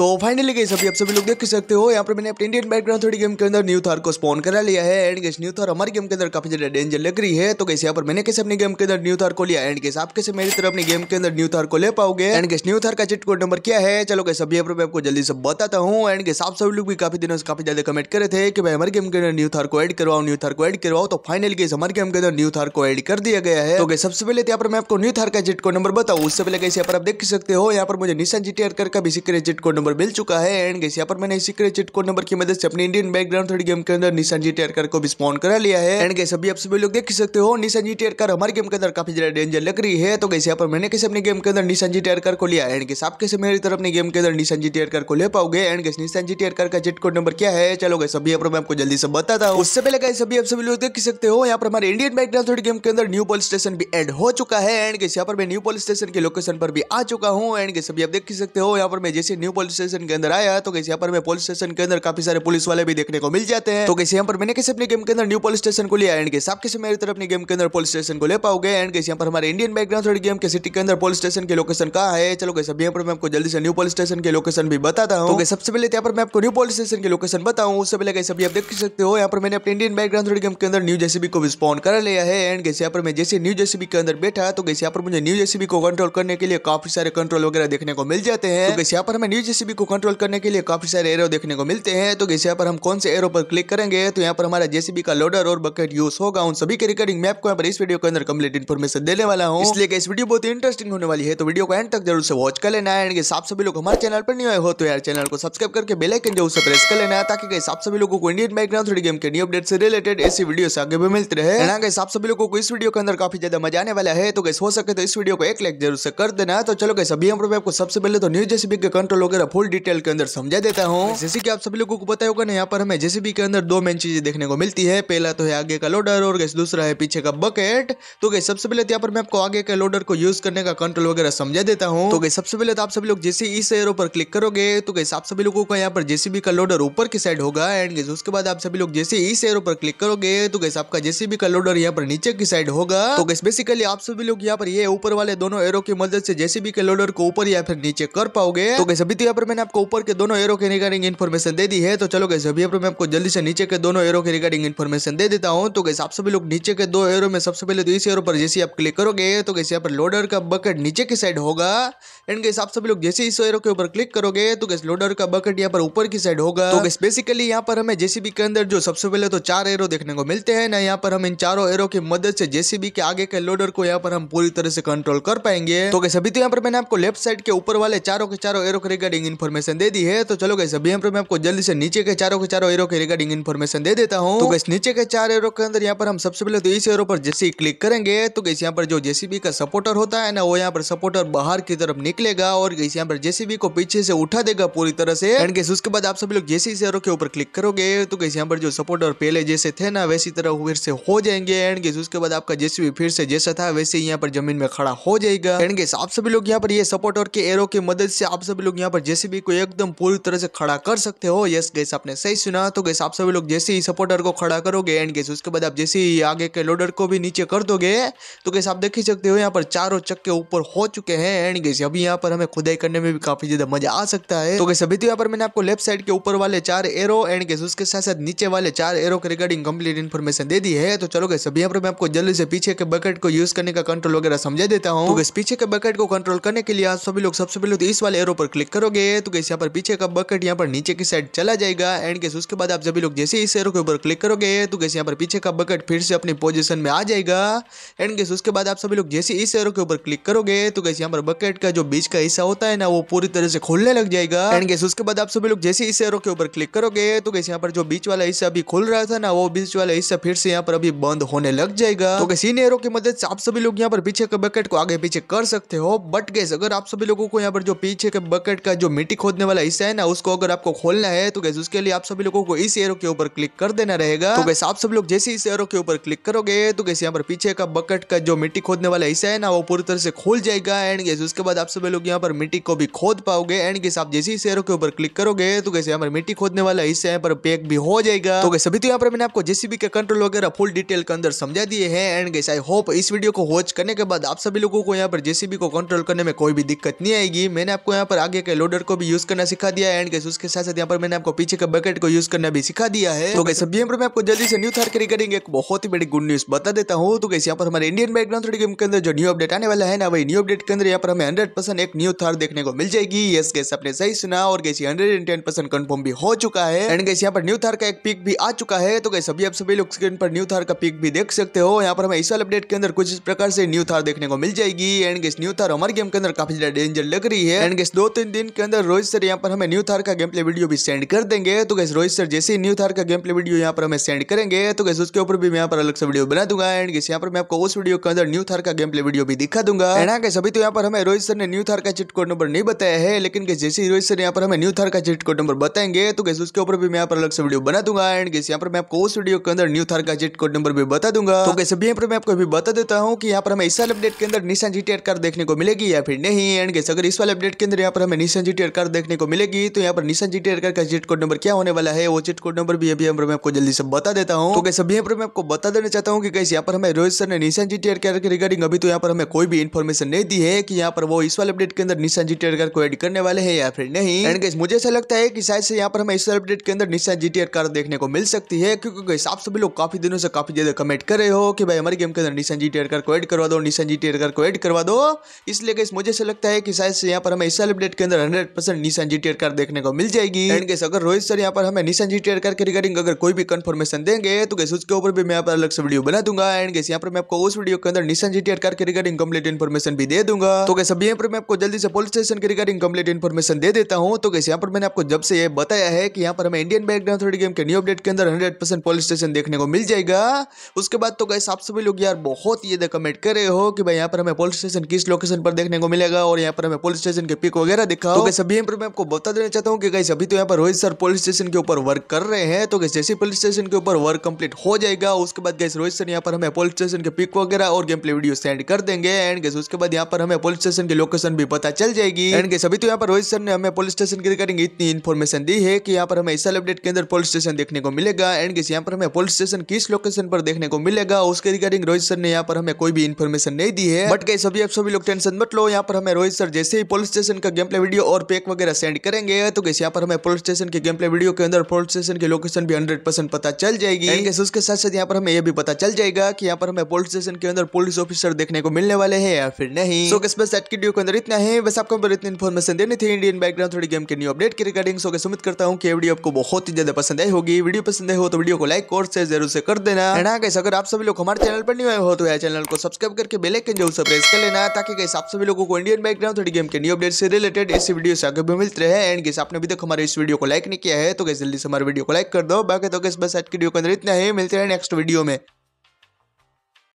तो फाइनली गई सभी आप सभी लोग देख सकते हो यहाँ पर मैंने अपने इंडियन बैकग्राउंड थोड़ी गेम के अंदर न्यू थार को स्पॉन करा लिया है एंड गेस न्यू थार हमारी गेम के अंदर काफी ज्यादा डेंजर लग रही है तो कैसे यहाँ पर मैंने कैसे अपने गेम के अंदर न्यू थार को लिया एंड गेस आप कैसे मेरी तरफ अपनी गेम के अंदर न्यू थार को ले पाओगे एंड गेस न्यू थार का चिट कोड नंबर क्या है चलो कैसे अभी मैं आपको जल्दी से बताता हूँ एंड गेस आप सभी लोग भी काफी दिनों से काफी ज्यादा कमेंट करे थे कि भाई हमारी गेम के अंदर न्यू थार को एड करवाओ न्यू थार को एड करवाओ तो फाइनल गेस हमारे गेम के अंदर न्यू थार को एड कर दिया गया है तो गैस सबसे पहले तो यहाँ पर मैं आपको न्यू थार का चिट कोड नंबर बताऊँ उससे पहले कैसे यहाँ पर आप देख सकते हो यहाँ पर मुझे निशान जीटी का भी secret cheat code number number मिल चुका है एंड गैस यहाँ पर मैंने इसी चिट कोड नंबर की मदद से अपने इंडियन बैकग्राउंड थर्ड गेम के अंदर निशान जी टेयर को भी स्पॉन करा लिया है एंड गैस अभी आप सभी लोग देख सकते हो निशान जी टेरकर हमारे गेम के अंदर काफी ज्यादा डेंजर लग रही है तो गैस यहाँ पर मैंने कैसे अपने गेम के अंदर निशान जी टेयर को लिया एंड गैस आप कैसे मेरी तरफ अपने गेम के अंदर निशान जी टेयर को ले पाओगे एंड गैस निशान जी टेयर का चिट कोड नंबर क्या है चलो गैस अभी यहाँ पर मैं आपको जल्दी से बताता हूँ उससे पहले गैस अभी आप सभी लोग देख सकते हो यहाँ पर हमारे इंडियन बैकग्राउंड थर्ड गेम के अंदर न्यू पोल स्टेशन भी एड हो चुका है एंड गैस यहाँ पर मैं न्यू पोल स्टेशन के लोकेशन पर भी आ चुका हूँ एंड गैस अभी आप देख सकते हो यहाँ पर मैं जैसे न्यू पोल स्टेशन के अंदर आया तो कैसे यहाँ पर मैं पुलिस स्टेशन के अंदर काफी सारे पुलिस वाले भी देखने को मिल जाते हैं तो कैसे यहाँ पर मैंने कैसे अपने गेम के अंदर न्यू पुलिस स्टेशन को लिया एंड कैसे आप कैसे मेरी तरफ अपनी गेम के अंदर पुलिस स्टेशन को ले पाओगे एंड कैसे यहाँ पर हमारे इंडियन बैकग्राउंड गेम के सिटी के अंदर पुलिस स्टेशन के लोकेशन कहा है चलो कैसे अभी यहाँ पर मैं आपको जल्दी से न्यू पुलिस स्टेशन के लोकेशन भी बताता हूँ तो सबसे पहले तो यहाँ पर मैं आपको न्यू पुलिस स्टेशन के लोकेशन बताऊँ उससे पहले कैसे अभी आप देख सकते हो यहाँ पर मैंने अपने इंडियन बैकग्राउंड गेम के अंदर न्यू जेसीबी को स्पॉन कर लिया है एंड कैसे यहाँ पर मैं जैसे न्यू जेसीबी के अंदर बैठा तो कैसे यहाँ पर मुझे न्यू जेसीबी को कंट्रोल करने के लिए काफी सारे कंट्रोल वगैरह देखने को मिल जाते हैं तो कैसे यहाँ पर हमें न्यू जेसीबी जेसीबी को कंट्रोल करने के लिए काफी सारे एरो देखने को मिलते हैं तो यहाँ पर हम कौन से एरो पर क्लिक करेंगे तो यहाँ पर हमारा जेसीबी का लोडर और बकेट यूज होगा उन सभी के रिकॉर्डिंग मैप को यहाँ पर इस वीडियो के अंदर कम्प्लीट इन्फॉर्मेशन देने वाला हूँ इसलिए इस वीडियो बहुत इंटरेस्टिंग होने वाली है तो वीडियो को एंड तक जरूर से वॉच कर लेना है एंड आप सभी लोग हमारे चैनल पर नहीं हो तो यार चैनल को सब्सक्राइब करके बेलाइकन जो से प्रेस कर लेना है ताकि आप सभी लोगों को इंडियन बैकग्राउंड गेम के न्यू अपडेट से रिलेटेड ऐसी वीडियो आगे भी मिलते रहे एंड हाँ आप सभी लोगों को इस वीडियो के अंदर काफी ज्यादा मजा आने वाला है तो कैसे हो सके तो इस वीडियो को एक लाइक जरूर से कर देना तो चलो कैसे अभी हम को सबसे पहले तो न्यू जेसीबी के कंट्रोल वगैरह फुल डिटेल के अंदर समझा देता हूँ जैसे कि आप सभी लोगों को पता होगा ना यहाँ पर हमें जेसीबी के अंदर दो मेन चीजें देखने को मिलती है पहला तो है आगे का लोडर और गैस दूसरा है पीछे का बकेट तो गई सबसे पहले तो यहाँ पर मैं आपको आगे के लोडर को यूज करने का कंट्रोल वगैरह समझा देता हूँ तो गई सबसे पहले तो आप सभी लोग जैसे इस एरो पर क्लिक करोगे तो गई आप सभी लोगों का यहाँ पर जेसीबी का लोडर ऊपर की साइड होगा एंड गैस उसके बाद आप सभी लोग जैसे इस एरो पर क्लिक करोगे तो गैस आपका जेसीबी का लोडर यहाँ पर नीचे की साइड होगा तो गैस बेसिकली आप सभी लोग यहाँ पर ये ऊपर वाले दोनों एरो की मदद से जेसीबी के लोडर को ऊपर या फिर नीचे कर पाओगे तो गैस अभी तो यहाँ पर मैंने आपको ऊपर के दोनों एरो के रिगार्डिंग इन्फॉर्मेशन दे दी है तो चलो गैस अभी मैं आपको जल्दी से नीचे के दोनों एरो के रिगार्डिंग इन्फॉर्मेशन दे देता हूँ तो गैस आप सभी लोग नीचे के दो एरो में सबसे पहले तो इस एरो पर जैसे आप क्लिक करोगे तो गैस यहाँ पर लोडर का बकेट नीचे की साइड होगा एंड गैस आप सभी लोग जैसे इस एरो के ऊपर क्लिक करोगे तो गैस लोडर का बकेट यहाँ पर ऊपर की साइड होगा तो गैस बेसिकली यहाँ पर हमें जेसीबी के अंदर जो सबसे पहले तो चार एरो देखने को मिलते हैं ना यहाँ पर हम इन चारों एरो की मदद से जेसीबी के आगे के लोडर को यहाँ पर हम पूरी तरह से कंट्रोल कर पाएंगे तो गैस अभी तो यहाँ पर मैंने आपको लेफ्ट साइड के ऊपर वाले चारों के चारों एरो के रिगार्डिंग इन्फॉर्मेशन दे दी है तो चलो गैस अभी हम आपको जल्दी से नीचे के चारों के चारों एरो के रिगार्डिंग इन्फॉर्मेशन दे देता हूँ तो गैस नीचे के चार एरो के अंदर यहाँ पर हम सबसे पहले तो इस एरो पर जैसे ही क्लिक करेंगे तो गैस यहाँ पर जो जेसीबी का सपोर्टर होता है ना वो यहाँ पर सपोर्टर बाहर की तरफ निकलेगा और गैस यहाँ पर जेसीबी को पीछे से उठा देगा पूरी तरह से एंड गैस उसके बाद आप सभी लोग जैसे इस एरो के ऊपर क्लिक करोगे तो गैस यहाँ पर जो सपोर्टर पहले जैसे थे ना वैसी तरह फिर से हो जाएंगे एंड गैस उसके बाद आपका जेसीबी फिर से जैसा था वैसे ही यहाँ पर जमीन में खड़ा हो जाएगा एंड गैस आप सभी लोग यहाँ पर ये सपोर्टर के एरो की मदद से आप सभी लोग यहाँ पर जैसे जेसीबी को एकदम पूरी तरह से खड़ा कर सकते हो यस गैस आपने सही सुना तो गैस आप सभी लोग जैसे ही सपोर्टर को खड़ा करोगे एंड गैस उसके बाद आप जैसे ही आगे के लोडर को भी नीचे कर दोगे तो गैस आप देख ही सकते हो यहाँ पर चारों चक्के ऊपर हो चुके हैं एंड गैस अभी यहाँ पर हमें खुदाई करने में भी काफी ज्यादा मजा आ सकता है तो गैस अभी तो यहाँ पर मैंने आपको लेफ्ट साइड के ऊपर वाले चार एरो एंड गैस उसके साथ साथ नीचे वाले चार एरो के रिगार्डिंग कम्प्लीट इन्फॉर्मेशन दे दी है तो चलो गैस अभी यहाँ पर मैं आपको जल्दी से पीछे के बकेट को यूज करने का कंट्रोल वगैरह समझा देता हूँ तो गैस पीछे के बकेट को कंट्रोल करने के लिए आप सभी लोग सबसे पहले तो इस वाले एरो पर क्लिक करोगे हैं तो कैसे यहाँ पर पीछे का बकेट यहाँ पर नीचे की साइड चला जाएगा एंड कैसे तो उसके बाद आप सभी लोग जैसे इस एरो के ऊपर क्लिक करोगे तो कैसे यहाँ पर पीछे का बकेट फिर से अपनी पोजिशन में आ जाएगा एंड कैसे उसके बाद आप सभी लोग जैसे इस एरो के ऊपर क्लिक करोगे तो कैसे यहाँ पर बकेट का जो बीच का हिस्सा होता है ना वो पूरी तरह से खोलने लग जाएगा एंड कैसे उसके बाद आप सभी लोग जैसे इस एरो के ऊपर क्लिक करोगे तो कैसे यहाँ पर जो बीच वाला हिस्सा अभी खोल रहा था ना वो बीच वाला हिस्सा फिर से यहाँ पर अभी बंद होने लग जाएगा तो कैसे इन एरो की मदद से आप सभी लोग यहाँ पर पीछे के बकेट को आगे पीछे कर सकते हो बट गैस अगर आप सभी लोगों को यहाँ पर जो पीछे के बकेट का जो मिट्टी खोदने वाला हिस्सा है ना उसको अगर आपको खोलना है तो कैसे उसके लिए आप सभी लोगों को इस एरो के ऊपर क्लिक कर देना रहेगा तो कैसे आप सब लोग जैसे इस एरो के ऊपर क्लिक करोगे तो कैसे यहाँ पर पीछे का बकेट का जो मिट्टी खोदने वाला हिस्सा है ना वो पूरी तरह से खोल जाएगा एंड कैसे उसके बाद आप सभी लोग यहाँ पर मिट्टी को भी खोद पाओगे एंड कैसे आप जैसे इस एरो के ऊपर क्लिक करोगे तो कैसे यहाँ पर मिट्टी खोदने वाला हिस्सा यहाँ पर पैक भी हो जाएगा तो कैसे अभी तो यहाँ पर मैंने आपको जेसीबी के कंट्रोल वगैरह फुल डिटेल के अंदर समझा दिए है एंड कैसे आई होप इस वीडियो को वॉच करने के बाद आप सभी लोगों को यहाँ पर जेसीबी को कंट्रोल करने में कोई भी दिक्कत नहीं आएगी मैंने आपको यहाँ पर आगे के लोडर को भी यूज करना सिखा दिया एंड गैस उसके साथ साथ यहाँ पर मैंने आपको पीछे का बकेट को यूज करना भी सिखा दिया है तो गैस अभी मैं आपको जल्दी से न्यू थार करी करेंगे एक बहुत ही बड़ी गुड न्यूज बता देता हूँ तो कैसे यहाँ पर हमारे इंडियन बैकग्राउंड गेम के अंदर जो न्यू अपडेट आने वाला है ना वही न्यू अपडेट के अंदर यहाँ पर हमें हंड्रेड परसेंट एक न्यू थार देखने को मिल जाएगी ये गैस आपने सही सुना और कैसे hundred and ten percent confirm भी हो चुका है एंड कैसे यहाँ पर न्यू थार का एक पिक भी आ चुका है तो कैसे अभी आप सभी लोग स्क्रीन पर न्यू थार का पिक भी देख सकते हो यहाँ पर हमें इस वाले अपडेट के अंदर कुछ इस प्रकार से न्यू थार देखने को मिल जाएगी एंड गैस न्यू थार हमारे गेम के अंदर काफी ज्यादा डेंजर लग रही है एंड गैस दो तीन दिन के अंदर रोहित सर यहाँ पर हमें न्यू थार का गेम प्ले वीडियो भी सेंड कर देंगे तो कैसे रोहित सर जैसे ही न्यू थार का गेम प्ले वीडियो यहाँ पर हमें सेंड करेंगे तो कैसे उसके ऊपर भी मैं यहाँ पर अलग से वीडियो बना दूंगा एंड कैसे यहाँ पर मैं आपको उस वीडियो के अंदर न्यू थार का गेम प्ले वीडियो भी दिखा दूंगा एंड कैसे अभी तो यहाँ पर हमें रोहित सर ने न्यू थार का चिट कोड नंबर नहीं बताया है लेकिन जैसे ही रोहित सर यहाँ पर हमें न्यू थार का चिट कोड नंबर बताएंगे तो कैसे उसके ऊपर भी मैं यहाँ पर अलग से वीडियो बना दूंगा एंड कैसे यहाँ पर मैं आपको उस वीडियो के अंदर न्यू थार का चिट कोड नंबर भी बता दूंगा तो कैसे यहाँ पर मैं आपको अभी बता देता हूँ कि यहाँ पर हमें इस साल अपडेट के अंदर निशान जीटेट कार देखने को मिलेगी या फिर नहीं एंड कैसे अगर इस वाले अपडेट के अंदर यहाँ पर हमें निशान जी जीटी कार देखने को मिलेगी तो यहाँ पर निशान जीटी टीयर कार का चिट कोड नंबर क्या होने वाला है वो चिट कोड नंबर भी अभी मैं आपको जल्दी से बता देता हूँ तो कैसे यहाँ पर मैं आपको बता देना चाहता हूँ कि कैसे यहाँ पर हमें रोहित सर ने निशान जीटी टीयर कार के रिगार्डिंग अभी तो यहाँ पर हमें कोई भी इन्फॉर्मेशन नहीं दी है कि यहाँ पर वो इस वाले अपडेट के अंदर निशान जीटी टीयर कार को एड करने वाले है या फिर नहीं एंड कैसे मुझे ऐसा लगता है की शायद से यहाँ पर हमें इस वाले अपडेट के अंदर निशान जीटी टीयर कार देखने को मिल सकती है क्योंकि आप सभी लोग काफी दिनों से काफी ज्यादा कमेंट कर रहे हो कि भाई हमारे गेम के अंदर निशान जीटी टीयर कार को एड करवा दो निशान जीटी टीयर कार को एड करवा दो इसलिए गैस मुझे ऐसा लगता है कि शायद से यहाँ पर हमें इस वाले अपडेट के अंदर हंड्रेड हंड्रेड परसेंट निशान जी कार देखने को मिल जाएगी एंड गैस अगर रोहित सर यहाँ पर हमें निशान जी कार के रिगार्डिंग अगर कोई भी कंफर्मेशन देंगे तो गैस उसके ऊपर भी मैं यहाँ पर अलग से वीडियो बना दूंगा एंड गैस यहाँ पर मैं आपको उस वीडियो के अंदर निशान जी कार के रिगार्डिंग कम्प्लीट इन्फॉर्मेशन भी दे दूंगा तो गैस अभी यहाँ पर मैं आपको जल्दी से पुलिस स्टेशन के रिगार्डिंग कम्प्लीट इन्फॉर्मेशन दे देता हूँ तो गैस यहाँ पर मैंने आपको जब से ये बताया है कि यहाँ पर हमें इंडियन बैकग्राउंड थोड़ी गेम के न्यू अपडेट के अंदर हंड्रेड परसेंट पुलिस स्टेशन देखने को मिल जाएगा उसके बाद तो गैस आप सभी लोग यार बहुत ये कमेंट कर रहे हो कि भाई यहाँ पर हमें पुलिस स्टेशन किस लोकेशन पर देखने को मिलेगा और यहाँ पर हमें पुलिस स्टेशन के पिक वगैरह दिखाओ तो अभी यहाँ पर मैं आपको बता देना चाहता हूँ कि गाइस अभी तो यहाँ पर रोहित सर पुलिस स्टेशन के ऊपर वर्क कर रहे हैं तो गाइस जैसे पुलिस स्टेशन के ऊपर वर्क कंप्लीट हो जाएगा उसके बाद गाइस रोहित सर यहाँ पर हमें पुलिस स्टेशन के पिक वगैरह और गेम प्ले वीडियो सेंड कर देंगे एंड गाइस उसके बाद यहाँ पर हमें पुलिस स्टेशन की लोकेशन भी पता चल जाएगी एंड गाइस अभी तो यहाँ पर रोहित सर ने हमें पुलिस स्टेशन की रिगार्डिंग इतनी इन्फॉर्मेशन दी है कि यहाँ पर हमें इस अपडेट के अंदर पुलिस स्टेशन देखने को मिलेगा एंड गाइस यहाँ पर हमें पुलिस स्टेशन किस लोकेशन पर देखने को मिलेगा उसके रिगार्डिंग रोहित सर ने यहाँ पर हमें कोई भी इन्फॉर्मेशन नहीं दी है बट गाइस अभी आप सभी लोग टेंशन मत लो यहाँ पर हमें रोहित सर जैसे ही पुलिस स्टेशन का गेम प्ले वीडियो और पैक वगैरह सेंड करेंगे तो कैसे यहाँ पर हमें पोलिस स्टेशन के गेम प्ले वीडियो के अंदर पोलिस स्टेशन की लोकेशन भी हंड्रेड परसेंट पता चल जाएगी उसके साथ साथ यहाँ पर हमें यह भी पता चल जाएगा कि यहाँ पर हमें पोलिस स्टेशन के अंदर पुलिस ऑफिसर देखने को मिलने वाले हैं या फिर नहीं सो किस बस की वीडियो के अंदर इतना है बस आपको इतनी इन्फॉर्मेशन देनी थी इंडियन बैकग्राउंड थोड़ी गेम के न्यू अपडेट की रिगार्डिंग सो सुमित करता हूँ की वीडियो आपको बहुत ही ज्यादा पसंद आई होगी वीडियो पसंद है हो तो वीडियो को लाइक और शेयर जरूर से कर देना कैसे हाँ अगर आप सभी लोग हमारे चैनल पर नहीं आए हो तो चैनल को सब्सक्राइब करके बेलाइकन जरूर से प्रेस कर लेना ताकि आप सभी लोगों को इंडियन बैकग्राउंड थोड़ी गेम के न्यू अपडेट से रिलेटेड ऐसी वीडियो से आगे भी मिलते रहे एंड गैस आपने अभी तक हमारे इस वीडियो को लाइक नहीं किया है तो गैस जल्दी से हमारे वीडियो को लाइक कर दो बाकी तो गैस बस आज की वीडियो के अंदर इतना ही मिलते हैं नेक्स्ट वीडियो में